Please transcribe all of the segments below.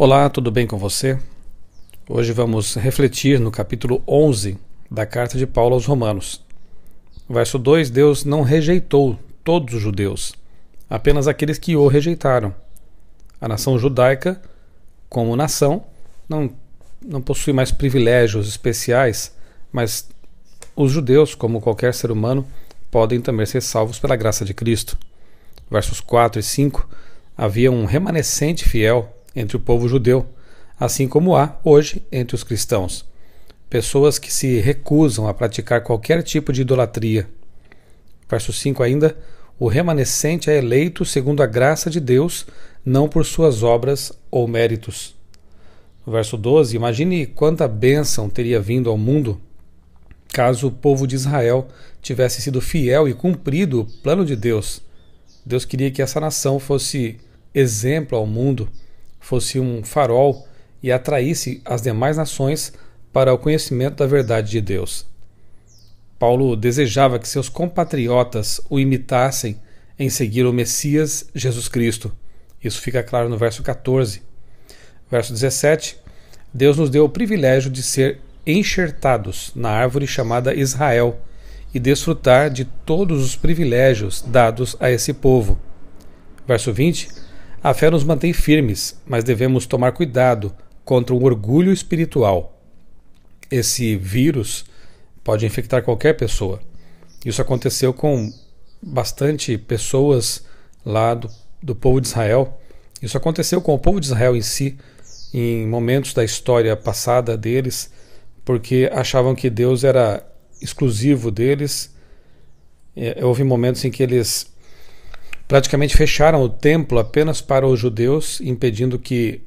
Olá, tudo bem com você? Hoje vamos refletir no capítulo 11 da carta de Paulo aos Romanos. Verso 2: Deus não rejeitou todos os judeus, apenas aqueles que o rejeitaram. A nação judaica, como nação, não, não possui mais privilégios especiais, mas os judeus, como qualquer ser humano, podem também ser salvos pela graça de Cristo. Versos 4 e 5: Havia um remanescente fiel entre o povo judeu, assim como há hoje entre os cristãos. Pessoas que se recusam a praticar qualquer tipo de idolatria. Verso 5 ainda: O remanescente é eleito segundo a graça de Deus, não por suas obras ou méritos. Verso 12: Imagine quanta bênção teria vindo ao mundo caso o povo de Israel tivesse sido fiel e cumprido o plano de Deus. Deus queria que essa nação fosse exemplo ao mundo fosse um farol e atraísse as demais nações para o conhecimento da verdade de Deus. Paulo desejava que seus compatriotas o imitassem em seguir o Messias Jesus Cristo. Isso fica claro no verso 14. Verso 17: Deus nos deu o privilégio de ser enxertados na árvore chamada Israel e desfrutar de todos os privilégios dados a esse povo. Verso 20: a fé nos mantém firmes, mas devemos tomar cuidado contra o orgulho espiritual. Esse vírus pode infectar qualquer pessoa. Isso aconteceu com bastante pessoas lá do, do povo de Israel. Isso aconteceu com o povo de Israel em si, em momentos da história passada deles, porque achavam que Deus era exclusivo deles. É, houve momentos em que eles praticamente fecharam o templo apenas para os judeus, impedindo que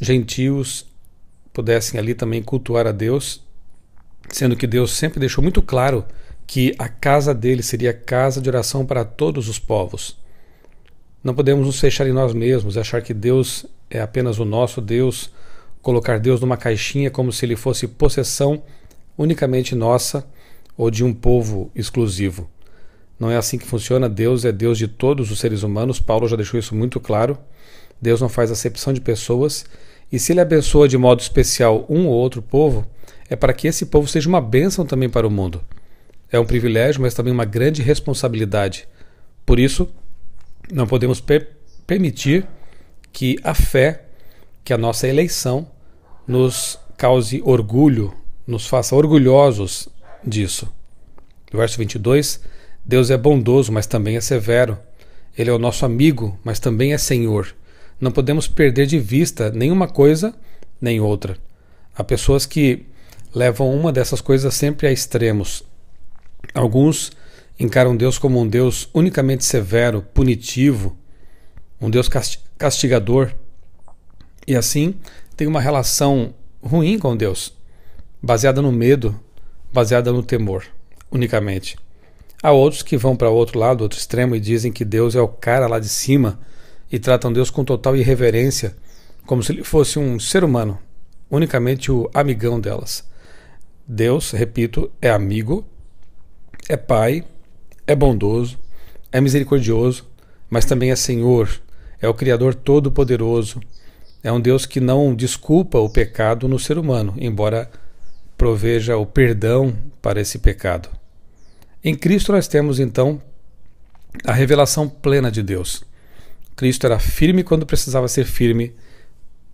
gentios pudessem ali também cultuar a Deus, sendo que Deus sempre deixou muito claro que a casa dele seria casa de oração para todos os povos. Não podemos nos fechar em nós mesmos, achar que Deus é apenas o nosso Deus, colocar Deus numa caixinha como se ele fosse possessão unicamente nossa ou de um povo exclusivo. Não é assim que funciona. Deus é Deus de todos os seres humanos. Paulo já deixou isso muito claro. Deus não faz acepção de pessoas. E se ele abençoa de modo especial um ou outro povo, é para que esse povo seja uma bênção também para o mundo. É um privilégio, mas também uma grande responsabilidade. Por isso, não podemos per permitir que a fé, que a nossa eleição, nos cause orgulho, nos faça orgulhosos disso. Verso 22. Deus é bondoso, mas também é severo. Ele é o nosso amigo, mas também é Senhor. Não podemos perder de vista nenhuma coisa nem outra. Há pessoas que levam uma dessas coisas sempre a extremos. Alguns encaram Deus como um Deus unicamente severo, punitivo, um Deus castigador. E assim tem uma relação ruim com Deus, baseada no medo, baseada no temor, unicamente. Há outros que vão para outro lado, outro extremo, e dizem que Deus é o cara lá de cima e tratam Deus com total irreverência, como se ele fosse um ser humano, unicamente o amigão delas. Deus, repito, é amigo, é pai, é bondoso, é misericordioso, mas também é Senhor, é o Criador Todo-Poderoso, é um Deus que não desculpa o pecado no ser humano, embora proveja o perdão para esse pecado. Em Cristo nós temos então a revelação plena de Deus. Cristo era firme quando precisava ser firme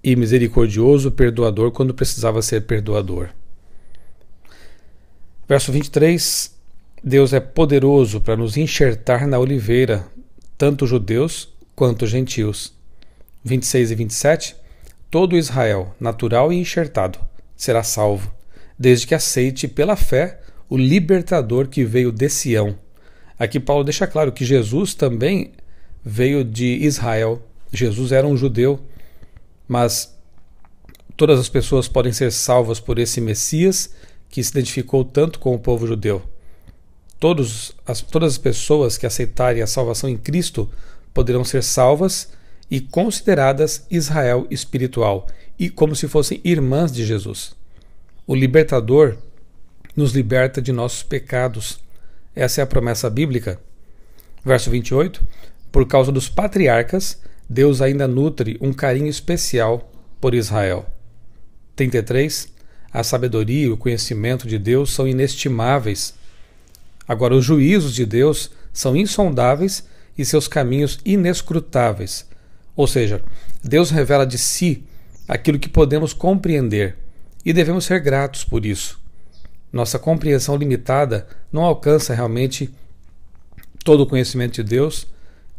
e misericordioso, perdoador quando precisava ser perdoador. Verso 23: Deus é poderoso para nos enxertar na oliveira, tanto judeus quanto gentios. 26 e 27: Todo Israel, natural e enxertado, será salvo, desde que aceite pela fé o libertador que veio de Sião. Aqui Paulo deixa claro que Jesus também veio de Israel. Jesus era um judeu, mas todas as pessoas podem ser salvas por esse Messias que se identificou tanto com o povo judeu. Todos, as, todas as pessoas que aceitarem a salvação em Cristo poderão ser salvas e consideradas Israel espiritual, e como se fossem irmãs de Jesus. O libertador nos liberta de nossos pecados. Essa é a promessa bíblica. Verso 28: Por causa dos patriarcas, Deus ainda nutre um carinho especial por Israel. 33. A sabedoria e o conhecimento de Deus são inestimáveis. Agora, os juízos de Deus são insondáveis e seus caminhos inescrutáveis. Ou seja, Deus revela de si aquilo que podemos compreender e devemos ser gratos por isso. Nossa compreensão limitada não alcança realmente todo o conhecimento de Deus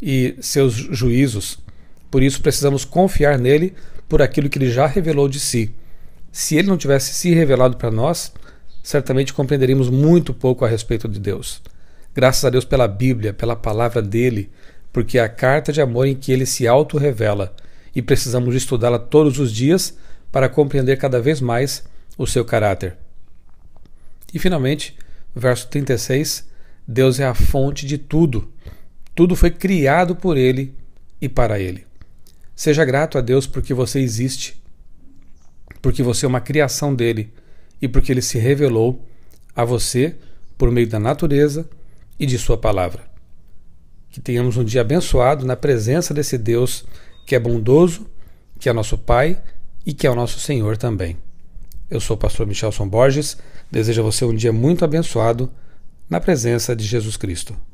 e seus juízos. Por isso precisamos confiar nele por aquilo que ele já revelou de si. Se ele não tivesse se revelado para nós, certamente compreenderíamos muito pouco a respeito de Deus. Graças a Deus pela Bíblia, pela palavra dele, porque é a carta de amor em que ele se auto-revela e precisamos estudá-la todos os dias para compreender cada vez mais o seu caráter. E finalmente, verso 36, Deus é a fonte de tudo. Tudo foi criado por ele e para ele. Seja grato a Deus porque você existe, porque você é uma criação dele e porque ele se revelou a você por meio da natureza e de sua palavra. Que tenhamos um dia abençoado na presença desse Deus que é bondoso, que é nosso Pai e que é o nosso Senhor também. Eu sou o pastor Michelson Borges. Desejo a você um dia muito abençoado na presença de Jesus Cristo.